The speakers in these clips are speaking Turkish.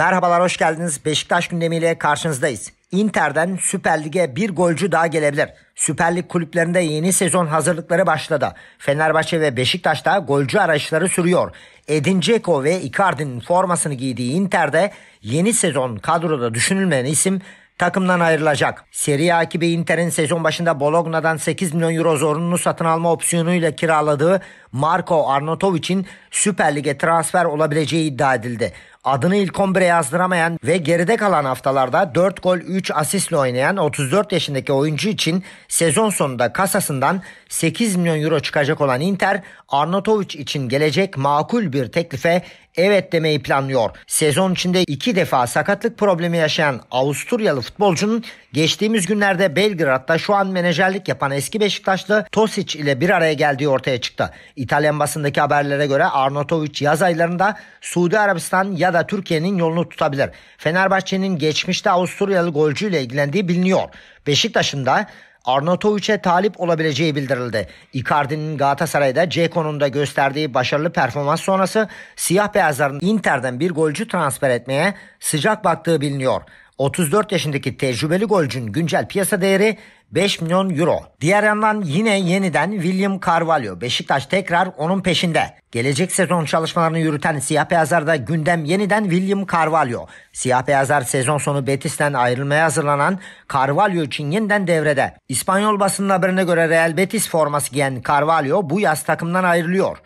Merhabalar hoş geldiniz. Beşiktaş gündemiyle karşınızdayız. Inter'den Süper Lig'e bir golcü daha gelebilir. Süper Lig kulüplerinde yeni sezon hazırlıkları başladı. Fenerbahçe ve Beşiktaş'ta golcü arayışları sürüyor. Edin Dzeko ve Icardi'nin formasını giydiği Inter'de yeni sezon kadroda düşünülmeyen isim takımdan ayrılacak. Seri A ekibi Inter'in sezon başında Bologna'dan 8 milyon euro zorunlu satın alma opsiyonuyla kiraladığı Marco Arnatovic'in Süper Lig'e transfer olabileceği iddia edildi. Adını ilk 11'e yazdıramayan ve geride kalan haftalarda 4 gol 3 asistle oynayan 34 yaşındaki oyuncu için sezon sonunda kasasından 8 milyon euro çıkacak olan Inter Arnautovic için gelecek makul bir teklife evet demeyi planlıyor. Sezon içinde 2 defa sakatlık problemi yaşayan Avusturyalı futbolcunun geçtiğimiz günlerde Belgrad'da şu an menajerlik yapan eski Beşiktaşlı Tosic ile bir araya geldiği ortaya çıktı. İtalyan basındaki haberlere göre Arnautovic yaz aylarında Suudi Arabistan ya da Türkiye'nin yolunu tutabilir. Fenerbahçe'nin geçmişte Avusturyalı golcüyle ilgilendiği biliniyor. Beşiktaş'ın da Arnautovic'e talip olabileceği bildirildi. Icardi'nin Galatasaray'da c da gösterdiği başarılı performans sonrası siyah beyazların Inter'den bir golcü transfer etmeye sıcak baktığı biliniyor. 34 yaşındaki tecrübeli golcün güncel piyasa değeri 5 milyon euro. Diğer yandan yine yeniden William Carvalho Beşiktaş tekrar onun peşinde. Gelecek sezon çalışmalarını yürüten Siyah Beyazlar'da gündem yeniden William Carvalho. Siyah Beyazlar sezon sonu Betis'ten ayrılmaya hazırlanan Carvalho için yeniden devrede. İspanyol basının haberine göre Real Betis forması giyen Carvalho bu yaz takımdan ayrılıyor.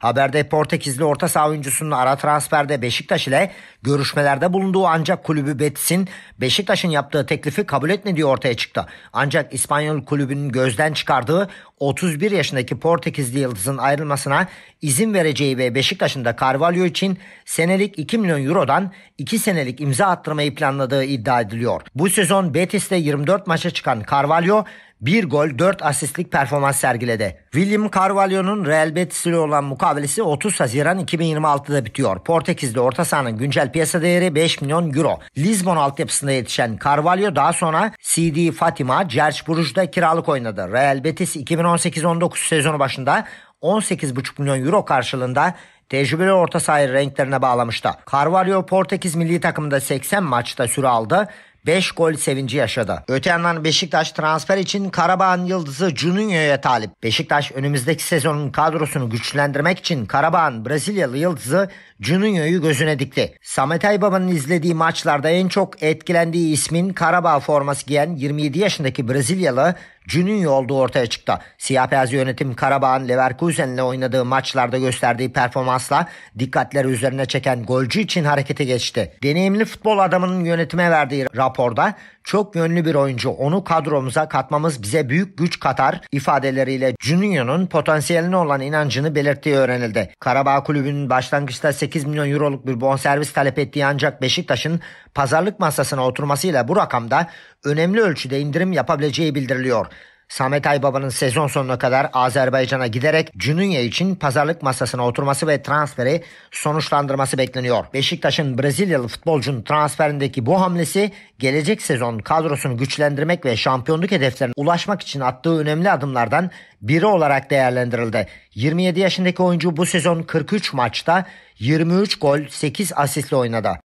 Haberde Portekizli orta saha oyuncusunun ara transferde Beşiktaş ile görüşmelerde bulunduğu ancak kulübü Betis'in Beşiktaş'ın yaptığı teklifi kabul etmediği ortaya çıktı. Ancak İspanyol kulübünün gözden çıkardığı 31 yaşındaki Portekizli yıldızın ayrılmasına izin vereceği ve Beşiktaş'ın da Carvalho için senelik 2 milyon eurodan 2 senelik imza attırmayı planladığı iddia ediliyor. Bu sezon Betis'te 24 maça çıkan Carvalho 1 gol 4 asistlik performans sergiledi. William Carvalho'nun Real Betis ile olan mukavelesi 30 Haziran 2026'da bitiyor. Portekizli orta sahanın güncel piyasa değeri 5 milyon euro. Lisbon altyapısında yetişen Carvalho daha sonra CD Fatima, Cerç Buruj'da kiralık oynadı. Real Betis 2018-19 sezonu başında 18,5 milyon euro karşılığında tecrübeli orta saha renklerine bağlamıştı. Carvalho Portekiz milli takımında 80 maçta süre aldı. 5 gol sevinci yaşadı. Öte yandan Beşiktaş transfer için Karabağ'ın yıldızı Juninho'ya talip. Beşiktaş önümüzdeki sezonun kadrosunu güçlendirmek için Karabağ'ın Brezilyalı yıldızı Juninho'yu gözüne dikti. Samet Aybaba'nın izlediği maçlarda en çok etkilendiği ismin Karabağ forması giyen 27 yaşındaki Brezilyalı Cünün olduğu ortaya çıktı. Siyah beyaz yönetim Karabağ'ın Leverkusen'le oynadığı maçlarda gösterdiği performansla dikkatleri üzerine çeken golcü için harekete geçti. Deneyimli futbol adamının yönetime verdiği raporda çok yönlü bir oyuncu onu kadromuza katmamız bize büyük güç katar ifadeleriyle Juninho'nun potansiyeline olan inancını belirttiği öğrenildi. Karabağ kulübünün başlangıçta 8 milyon euroluk bir bonservis talep ettiği ancak Beşiktaş'ın pazarlık masasına oturmasıyla bu rakamda önemli ölçüde indirim yapabileceği bildiriliyor. Samet Aybaba'nın sezon sonuna kadar Azerbaycan'a giderek Cününya için pazarlık masasına oturması ve transferi sonuçlandırması bekleniyor. Beşiktaş'ın Brezilyalı futbolcunun transferindeki bu hamlesi gelecek sezon kadrosunu güçlendirmek ve şampiyonluk hedeflerine ulaşmak için attığı önemli adımlardan biri olarak değerlendirildi. 27 yaşındaki oyuncu bu sezon 43 maçta 23 gol 8 asistle oynadı.